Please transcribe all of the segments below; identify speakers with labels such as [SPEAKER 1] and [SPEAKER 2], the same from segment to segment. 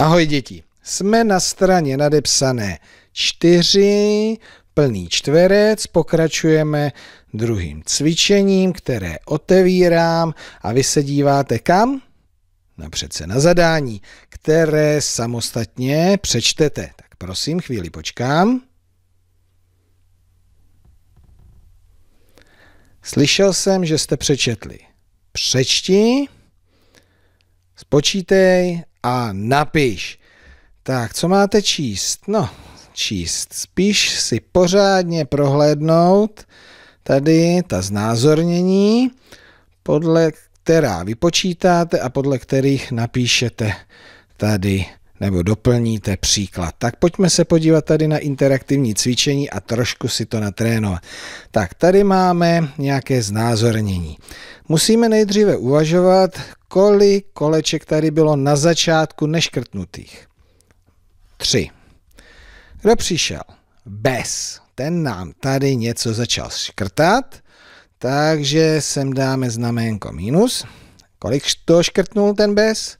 [SPEAKER 1] Ahoj děti, jsme na straně nadepsané 4, plný čtverec, pokračujeme druhým cvičením, které otevírám a vy se díváte kam? Napřed se na zadání, které samostatně přečtete. Tak prosím, chvíli počkám. Slyšel jsem, že jste přečetli. Přečti, spočítej a napiš. Tak, co máte číst? No, číst. Spíš si pořádně prohlédnout tady ta znázornění, podle která vypočítáte a podle kterých napíšete tady nebo doplníte příklad. Tak pojďme se podívat tady na interaktivní cvičení a trošku si to natrénovat. Tak tady máme nějaké znázornění. Musíme nejdříve uvažovat, kolik koleček tady bylo na začátku neškrtnutých. Tři. Kdo přišel? Bez. Ten nám tady něco začal škrtat, takže sem dáme znaménko minus. Kolik to škrtnul ten bez?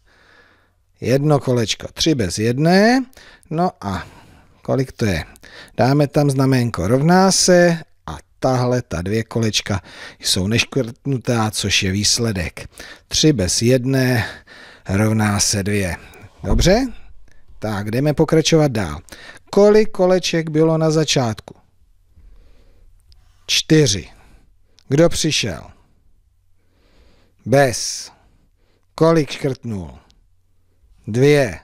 [SPEAKER 1] Jedno kolečko, tři bez jedné. No a kolik to je? Dáme tam znaménko rovná se tahle ta dvě kolečka jsou neškrtnutá, což je výsledek. 3 bez jedné rovná se 2. Dobře? Tak, jdeme pokračovat dál. Kolik koleček bylo na začátku? Čtyři. Kdo přišel? Bez. Kolik škrtnul? Dvě.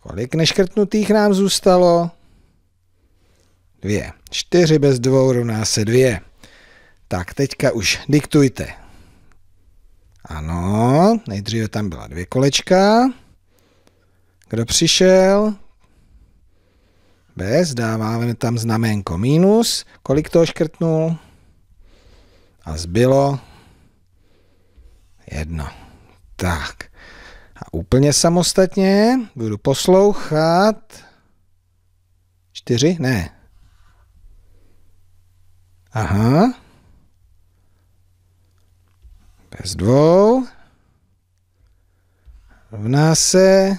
[SPEAKER 1] Kolik neškrtnutých nám zůstalo? dvě. Čtyři bez dvou rovná se dvě. Tak teďka už diktujte. Ano, nejdříve tam byla dvě kolečka. Kdo přišel? Bez, dáváme tam znaménko minus. Kolik to škrtnul? A zbylo jedno. Tak. A úplně samostatně budu poslouchat. Čtyři? Ne. Aha. Bez dvou. Rovná se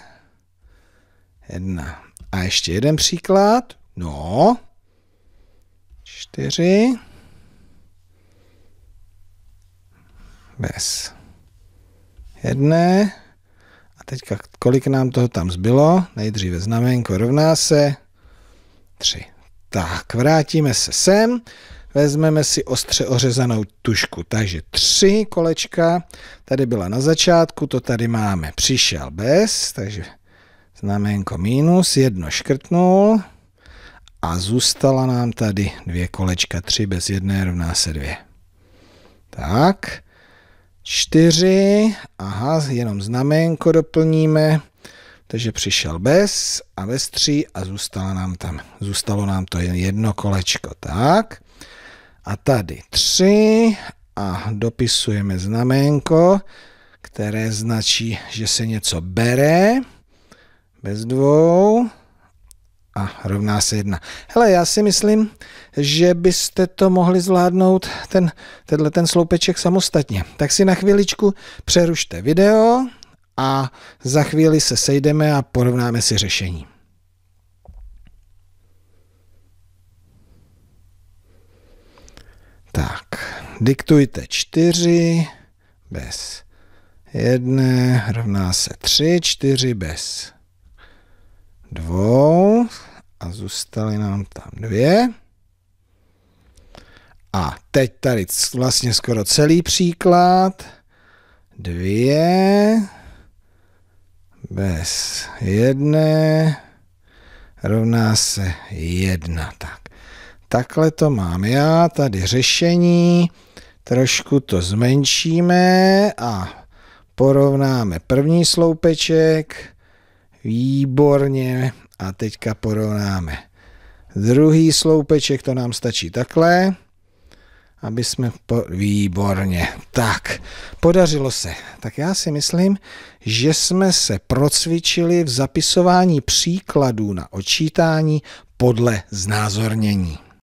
[SPEAKER 1] jedna. A ještě jeden příklad. No. Čtyři. Bez jedné. A teďka kolik nám toho tam zbylo? Nejdříve znamenko rovná se tři. Tak, vrátíme se sem vezmeme si ostře ořezanou tušku. Takže tři kolečka, tady byla na začátku, to tady máme. Přišel bez, takže znamenko minus, jedno škrtnul a zůstala nám tady dvě kolečka, tři bez jedné rovná se dvě. Tak, čtyři, aha, jenom znamenko doplníme, takže přišel bez a bez tří a zůstalo nám tam, zůstalo nám to jen jedno kolečko, tak a tady 3 a dopisujeme znaménko, které značí, že se něco bere, bez dvou a rovná se jedna. Hele, já si myslím, že byste to mohli zvládnout, ten, tenhle ten sloupeček samostatně. Tak si na chvíličku přerušte video a za chvíli se sejdeme a porovnáme si řešení. diktujte 4 bez 1 rovná se 3, 4 bez 2 a zůstaly nám tam 2. A teď tady vlastně skoro celý příklad. 2 bez 1 rovná se 1. Tak takhle to mám já, tady řešení, trošku to zmenšíme a porovnáme první sloupeček, výborně, a teďka porovnáme druhý sloupeček, to nám stačí takhle, aby jsme po... Výborně. Tak, podařilo se. Tak já si myslím, že jsme se procvičili v zapisování příkladů na očítání podle znázornění.